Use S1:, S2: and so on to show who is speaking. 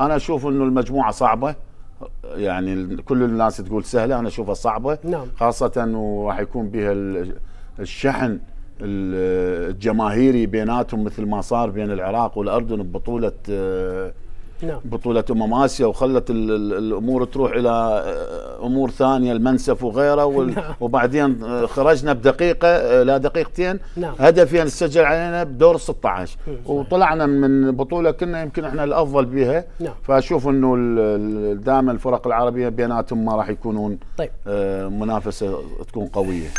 S1: انا اشوف انه المجموعه صعبه يعني كل الناس تقول سهله انا اشوفها صعبه نعم. خاصه وراح يكون بها الشحن الجماهيري بيناتهم مثل ما صار بين العراق والاردن ببطوله آه، نعم. بطولة أمم آسيا وخلت الأمور تروح إلى آه، أمور ثانية المنسف وغيره نعم. وبعدين آه، خرجنا بدقيقة آه، لا دقيقتين نعم. هدفين سجل علينا بدور 16 وطلعنا من بطولة كنا يمكن إحنا الأفضل بها نعم. فأشوف أنه دائما الفرق العربية بيناتهم ما راح يكونون طيب. منافسة تكون قوية